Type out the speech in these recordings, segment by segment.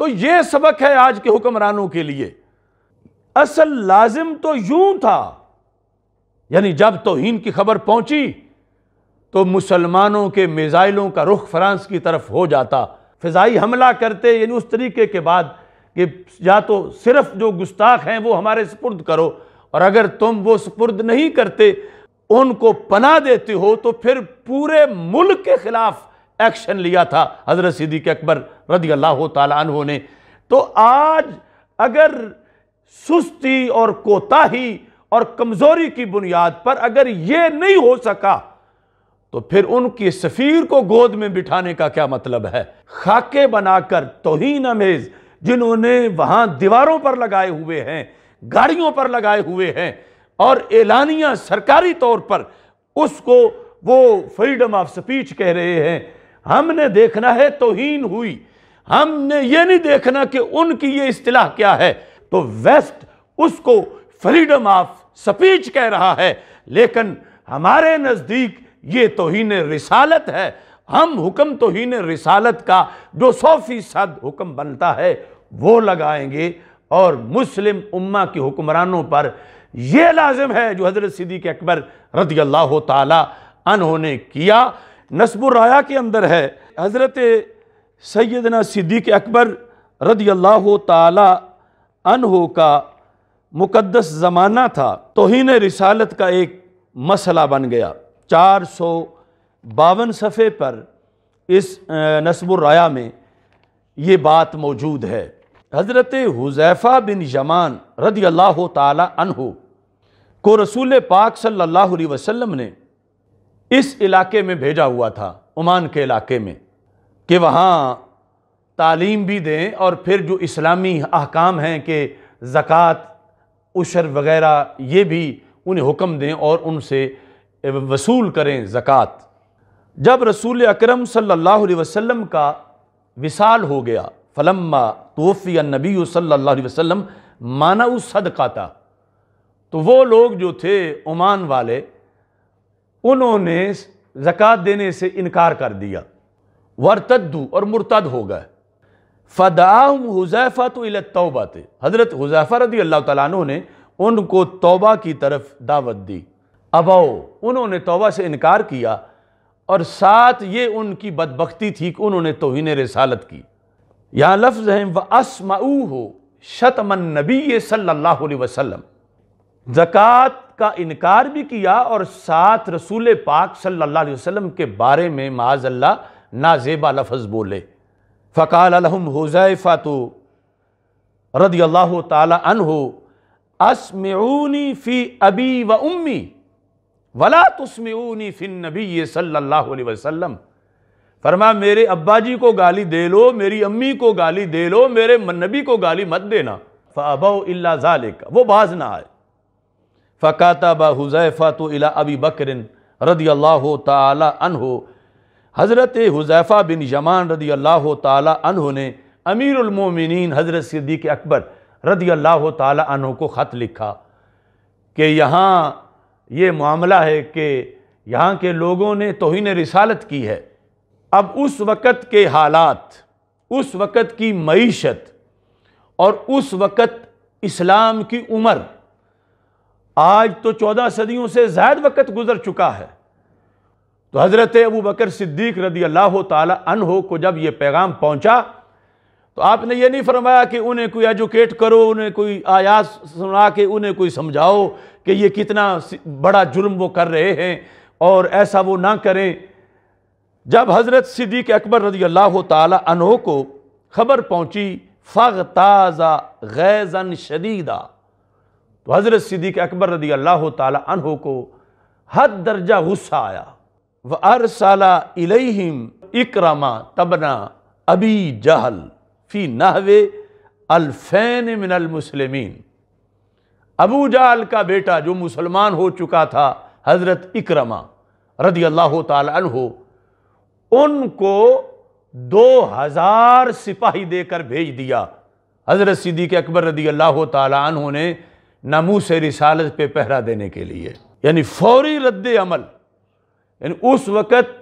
तो यह सबक है आज के हुक्मरानों के लिए असल लाजिम तो यूं था यानी जब तोहन की खबर पहुंची तो मुसलमानों के मिज़ाइलों का रुख फ्रांस की तरफ हो जाता फ़िज़ाई हमला करते यानी उस तरीके के बाद कि या तो सिर्फ जो गुस्ताख हैं वो हमारे सुपुर्द करो और अगर तुम वो सपुर्द नहीं करते उनको पना देते हो तो फिर पूरे मुल्क के ख़िलाफ़ एक्शन लिया था हज़रत सिद्दीक अकबर रदी अल्लाह तु ने तो आज अगर सुस्ती और कोताही और कमज़ोरी की बुनियाद पर अगर ये नहीं हो सका तो फिर उनकी सफ़ीर को गोद में बिठाने का क्या मतलब है खाके बनाकर तोहन अमेज जिन्होंने वहाँ दीवारों पर लगाए हुए हैं गाड़ियों पर लगाए हुए हैं और एलानिया सरकारी तौर पर उसको वो फ्रीडम ऑफ स्पीच कह रहे हैं हमने देखना है तोहीन हुई हमने ये नहीं देखना कि उनकी ये इस्तलाह क्या है तो वेस्ट उसको फ्रीडम ऑफ स्पीच कह रहा है लेकिन हमारे नज़दीक ये तोहन रिसालत है हम हुक्म तोहन रिसालत का जो सौ फीसद हुक्म बनता है वो लगाएंगे और मुस्लिम उम्मा के हुक्मरानों पर यह लाजिम है जो हज़रत सिद्दीक अकबर रदी अल्लाह तन किया नसबराया के अंदर है हज़रत सैदना सिद्दीक अकबर रदी अल्लाह तहो का मुक़दस ज़माना था तोहन रिसालत का एक मसला बन गया चार सौ बावन सफ़े पर इस नसबराया में ये बात मौजूद है हज़रत हुजैफ़ा बिन यमान रदी अल्लाह तहो को रसूल पाक सल्ला वसम ने इस इलाके में भेजा हुआ था ओमान के इलाके में कि वहाँ तालीम भी दें और फिर जो इस्लामी अहकाम हैं कि ज़क़़त उशर वग़ैरह ये भी उन्हें हुक्म दें और उनसे वसूल करें ज़क़़त जब रसूल अकरम सल्लल्लाहु अलैहि वसल्लम का विसाल हो गया फ़लम्मा तोफ़ी नबी सल्लल्लाहु अलैहि वसल्लम माना सदका था तो वो लोग जो थे ओमान वाले उन्होंने ज़क़़त देने से इनकार कर दिया वरतद्दू और मुर्तद हो गए फ़दाम हुजैफ़ा तो तौबा थे हज़रत हुजैफ़ा रदी अल्लाह तु ने उनको तौबा की तरफ दावत दी अबाओ उन्होंने तौबा से इनकार किया और साथ ये उनकी बदबख्ती थी कि उन्होंने तोहन रसालत की यहाँ लफ्ज़ हैं व असमाऊ हो शतमन नबी सल्ला वसम जक़ात का इनकार भी किया और साथ रसूल पाक सल्ला अलैहि के बारे में माजल्ला नाजेबा लफज बोले फ़काल अलहम हुज़ैफ़ा तो रदी अल्लाह तन हो असमूनी फ़ी अबी व उम्मी वला तस्मूनी फ़िन नबी सल्ला वसलम फरमा मेरे अब्बा जी को गाली दे लो मेरी अम्मी को गाली दे लो मेरे मनबी को गाली मत देना फ़ाबाउ इल्ला जालिक वो बाज ना आए फ़कातबा हुज़ैफ़ा तो अला अबी बकर रदी अल्लाह तहो हज़रत हुज़ैफ़ा बिन यमान रदी अल्लाह तहो ने अमीर अमीरमिन हज़रत सिद्दीक अकबर रदी अल्लाह तहों को ख़त लिखा कि यहाँ ये मामला है कि यहाँ के लोगों ने तोहन रिसालत की है अब उस वक़्त के हालात उस वक़्त की मीशत और उस वक़्त इस्लाम की उम्र आज तो चौदह सदियों से ज़्यादा वक़्त गुजर चुका है तो हज़रत अबू बकर सिद्दीक रदी अल्लाह तहो को जब यह पैगाम पहुँचा तो आपने ये नहीं फरमाया कि उन्हें कोई एजुकेट करो उन्हें कोई आयास सुना के उन्हें कोई समझाओ कि ये कितना बड़ा जुर्म वो कर रहे हैं और ऐसा वो ना करें जब हज़रत सिद्दीक अकबर रदी अल्लाह तहो को खबर पहुँची फ़ग ताज़ा गैज़न शदीदा तो हज़रत सिद्दीक अकबर रदी अल्लाह तहों को हद दर्जा गुस्सा आया व अरसला इलहिम इकरमा तबना अबी जहल फ़ी नहवे अलफ़ैन मिनलमसलमिन अबू जहल का बेटा जो मुसलमान हो चुका था हज़रत इकरमा रदी अल्लाह तहो उनको दो हज़ार सिपाही देकर भेज दिया हज़रत सिद्दीक अकबर रदी अल्लाह तहों ने से रिसालत पे पहरा देने के लिए यानी फौरी रद्द अमल यानी उस वक़्त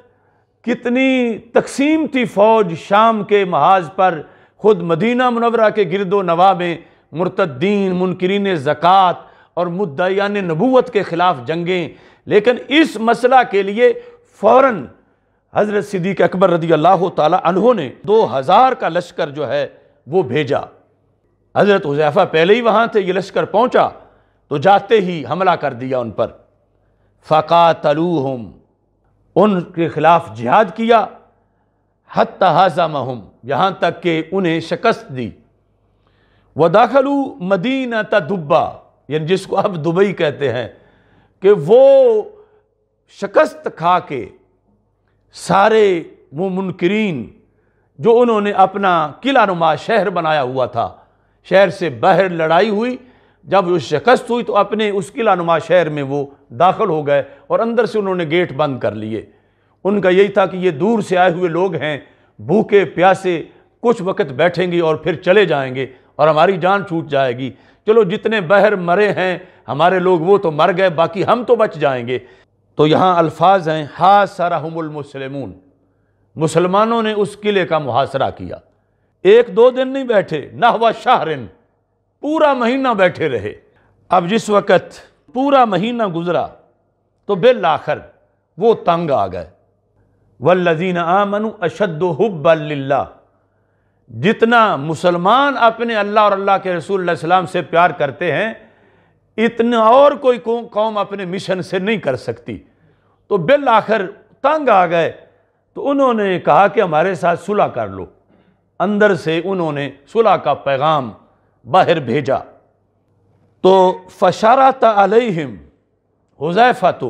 कितनी तकसीम थी फ़ौज शाम के महाज पर ख़ुद मदीना मुनवरा के गिरदो नवा में मुर्तद्दीन मुनकरीन ज़क़़त और मुद्दयान नबूत के ख़िलाफ़ जंगें लेकिन इस मसला के लिए फ़ौर हज़रत सिद्दीक अकबर रदी अल्लाह तहों ने दो हज़ार का लश्कर जो है वो भेजा हज़रत हुजैफ़ा पहले ही वहाँ थे ये लश्कर पहुँचा तो जाते ही हमला कर दिया उन पर फ़का तलूहम उनके ख़िलाफ़ जिहाद किया हत हाजमहम यहाँ तक कि उन्हें शिकस्त दी व दाखलू मदीना दुब्बा यानी जिसको अब दुबई कहते हैं कि वो शिकस्त खा के सारे वो मुनकरीन जो उन्होंने अपना किला नुमा शहर बनाया हुआ था शहर से बाहर लड़ाई हुई जब वो शिकस्त हुई तो अपने उस किलानुमा शहर में वो दाखिल हो गए और अंदर से उन्होंने गेट बंद कर लिए उनका यही था कि ये दूर से आए हुए लोग हैं भूखे प्यासे कुछ वक्त बैठेंगे और फिर चले जाएंगे और हमारी जान छूट जाएगी चलो जितने बहर मरे हैं हमारे लोग वो तो मर गए बाकी हम तो बच जाएंगे तो यहाँ अल्फाज हैं हा सारा मुसलमानों ने उस किले का मुहासरा किया एक दो दिन नहीं बैठे ना हुआ शाहरिन पूरा महीना बैठे रहे अब जिस वक़्त पूरा महीना गुजरा तो बिल आखिर वो तंग आ गए वल्लजीन आमनु अशद हब्बल्ला जितना मुसलमान अपने अल्लाह और अल्लाह के रसूल सलाम से प्यार करते हैं इतना और कोई कौम अपने मिशन से नहीं कर सकती तो बिल आखिर तंग आ गए तो उन्होंने कहा कि हमारे साथ सुलह कर लो अंदर से उन्होंने सुलह का पैगाम बाहर भेजा तो फशारत अलहिम हुजैफा तो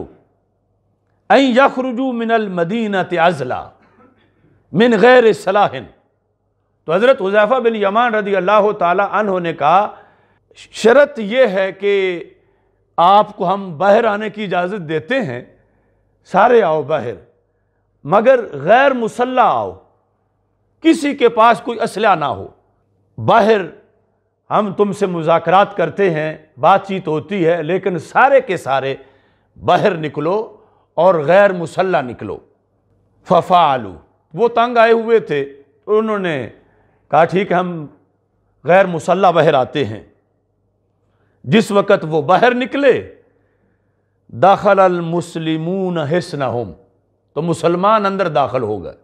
अं यखरजू मिनल मदीनत अजला मिन गैर सलाहिन तो हज़रत हुजैफा बिन यमान रदी अल्लाह तन ने कहा शर्त यह है कि आपको हम बाहर आने की इजाज़त देते हैं सारे आओ बाहर मगर गैर मुसल्ला आओ किसी के पास कोई असला ना हो बाहर हम तुमसे मुजाकरात करते हैं बातचीत होती है लेकिन सारे के सारे बाहर निकलो और गैर मुसल्ला निकलो फफा आलू वो तंग आए हुए थे उन्होंने कहा ठीक हम गैर मुसल्ला बाहर आते हैं जिस वक़्त वो बाहर निकले दाखल मुसलिमून हिस्न तो मुसलमान अंदर दाखिल हो गए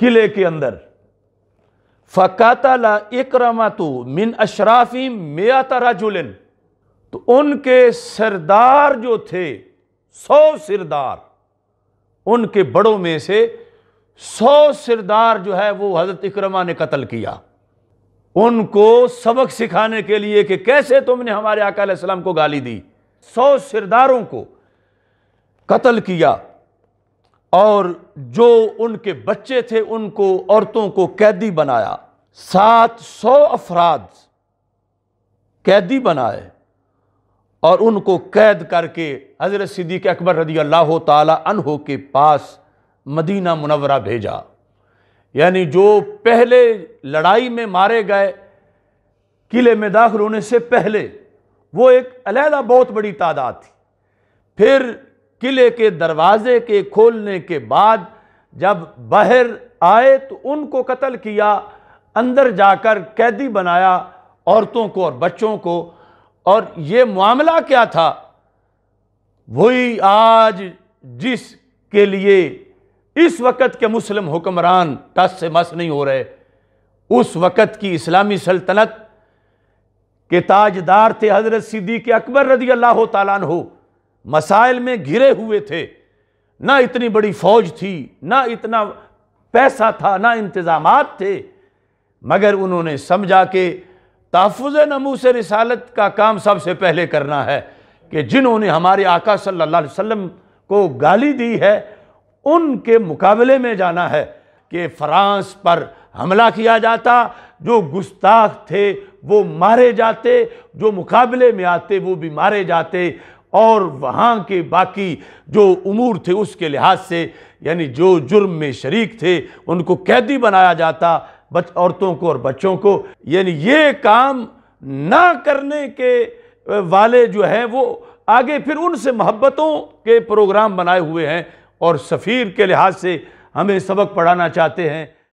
किले के अंदर फकाता इक्रमा तो मिन अशराफी मेता राजुलिन तो उनके सरदार जो थे सौ सिरदार उनके बड़ों में से सौ सिरदार जो है वो हज़रत इक्रमा ने कत्ल किया उनको सबक सिखाने के लिए कि कैसे तुमने हमारे आकाम को गाली दी सौ सिरदारों को कत्ल किया और जो उनके बच्चे थे उनको औरतों को कैदी बनाया सात सौ अफराद कैदी बनाए और उनको कैद करके हज़रत सिद्दीक अकबर रदी अल्लाह तहो के पास मदीना मुनवरा भेजा यानी जो पहले लड़ाई में मारे गए किले में दाखिल होने से पहले वो एक अलहदा बहुत बड़ी तादाद थी फिर किले के दरवाजे के खोलने के बाद जब बाहर आए तो उनको कत्ल किया अंदर जाकर कैदी बनाया औरतों को और बच्चों को और ये मामला क्या था वही आज जिस के लिए इस वक्त के मुस्लिम हुक्मरान टस से मस नहीं हो रहे उस वक़्त की इस्लामी सल्तनत के ताजदार थे हज़रत सिद्दीक अकबर रदी अल्लाह ताला हो मसाइल में घिरे हुए थे ना इतनी बड़ी फौज थी ना इतना पैसा था ना इंतज़ाम थे मगर उन्होंने समझा के तहफ़ नमू से रिसालत का काम सबसे पहले करना है कि जिन्होंने हमारे आका सल्लल्लाहु अलैहि वसल्लम को गाली दी है उनके मुकाबले में जाना है कि फ्रांस पर हमला किया जाता जो गुस्ताख थे वो मारे जाते जो मुकाबले में आते वो भी मारे जाते और वहाँ के बाकी जो उमूर थे उसके लिहाज से यानी जो जुर्म में शरीक थे उनको कैदी बनाया जाता बच औरतों को और बच्चों को यानी ये काम ना करने के वाले जो हैं वो आगे फिर उनसे मोहब्बतों के प्रोग्राम बनाए हुए हैं और सफ़ीर के लिहाज से हमें सबक पढ़ाना चाहते हैं